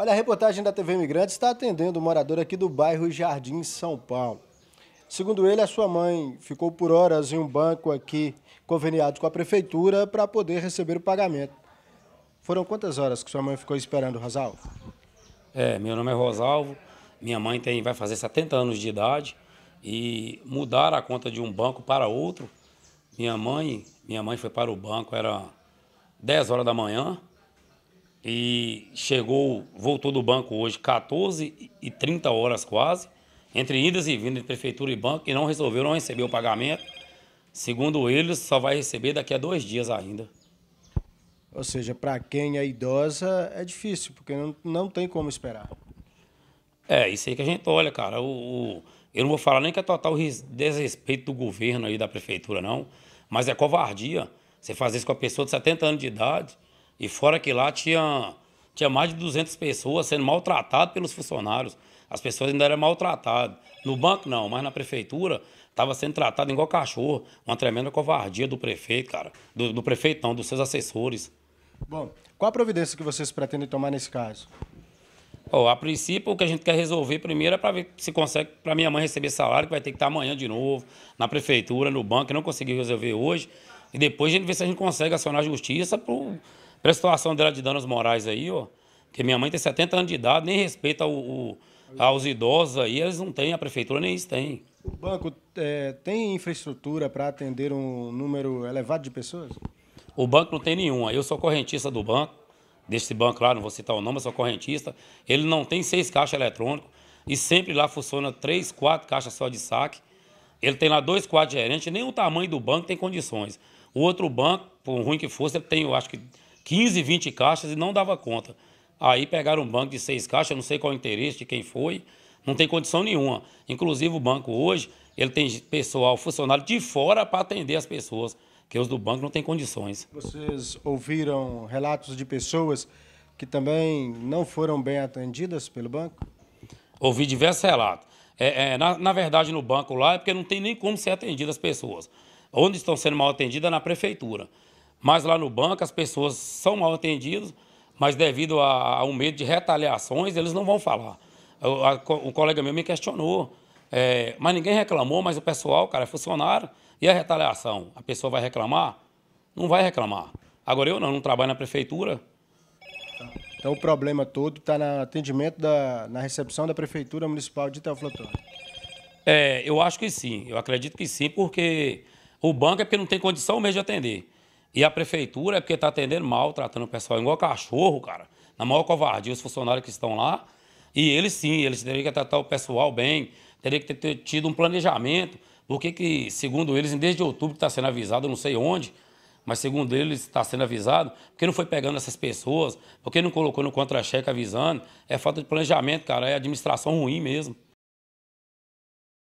Olha, a reportagem da TV Imigrante está atendendo um morador aqui do bairro Jardim, São Paulo. Segundo ele, a sua mãe ficou por horas em um banco aqui, conveniado com a prefeitura, para poder receber o pagamento. Foram quantas horas que sua mãe ficou esperando, Rosalvo? É, meu nome é Rosalvo, minha mãe tem, vai fazer 70 anos de idade e mudar a conta de um banco para outro. Minha mãe, minha mãe foi para o banco, era 10 horas da manhã, e chegou, voltou do banco hoje 14 e 30 horas quase, entre idas e vindas de prefeitura e banco, e não resolveu, não recebeu o pagamento. Segundo eles, só vai receber daqui a dois dias ainda. Ou seja, para quem é idosa é difícil, porque não, não tem como esperar. É, isso aí que a gente olha, cara. O, o eu não vou falar nem que é total desrespeito do governo aí, da prefeitura, não, mas é covardia. Você fazer isso com a pessoa de 70 anos de idade, e fora que lá tinha, tinha mais de 200 pessoas sendo maltratadas pelos funcionários. As pessoas ainda eram maltratadas. No banco não, mas na prefeitura estava sendo tratado igual cachorro. Uma tremenda covardia do prefeito, cara. Do, do prefeito não, dos seus assessores. Bom, qual a providência que vocês pretendem tomar nesse caso? Oh, a princípio, o que a gente quer resolver primeiro é para ver se consegue para minha mãe receber salário, que vai ter que estar amanhã de novo, na prefeitura, no banco, que não conseguiu resolver hoje. E depois a gente vê se a gente consegue acionar a justiça para para a situação dela de danos morais aí, ó. Porque minha mãe tem 70 anos de idade, nem respeita o, o aos idosos aí, eles não têm, a prefeitura nem isso tem. O banco é, tem infraestrutura para atender um número elevado de pessoas? O banco não tem nenhuma. Eu sou correntista do banco, deste banco lá, não vou citar o nome, eu sou correntista. Ele não tem seis caixas eletrônicas e sempre lá funciona três, quatro caixas só de saque. Ele tem lá dois quatro gerentes, nem o tamanho do banco tem condições. O outro banco, por ruim que fosse, ele tem, eu acho que 15, 20 caixas e não dava conta. Aí pegaram um banco de seis caixas, não sei qual o interesse de quem foi, não tem condição nenhuma. Inclusive o banco hoje, ele tem pessoal, funcionário de fora para atender as pessoas, que os do banco não têm condições. Vocês ouviram relatos de pessoas que também não foram bem atendidas pelo banco? Ouvi diversos relatos. É, é, na, na verdade, no banco lá é porque não tem nem como ser atendidas as pessoas. Onde estão sendo mal atendidas é na prefeitura. Mas lá no banco as pessoas são mal atendidas, mas devido ao um medo de retaliações, eles não vão falar. Eu, a, o colega meu me questionou, é, mas ninguém reclamou, mas o pessoal, cara, é funcionário. E a retaliação? A pessoa vai reclamar? Não vai reclamar. Agora eu não, não trabalho na prefeitura. Então o problema todo está no atendimento, da, na recepção da Prefeitura Municipal de Teoflotone. É, eu acho que sim, eu acredito que sim, porque o banco é porque não tem condição mesmo de atender. E a prefeitura é porque está atendendo mal, tratando o pessoal igual cachorro, cara. Na maior covardia, os funcionários que estão lá. E eles sim, eles teriam que tratar o pessoal bem, teriam que ter tido um planejamento Porque que, que segundo eles, desde outubro está sendo avisado, eu não sei onde, mas segundo eles está sendo avisado, porque não foi pegando essas pessoas, porque não colocou no contra-cheque avisando. É falta de planejamento, cara, é administração ruim mesmo.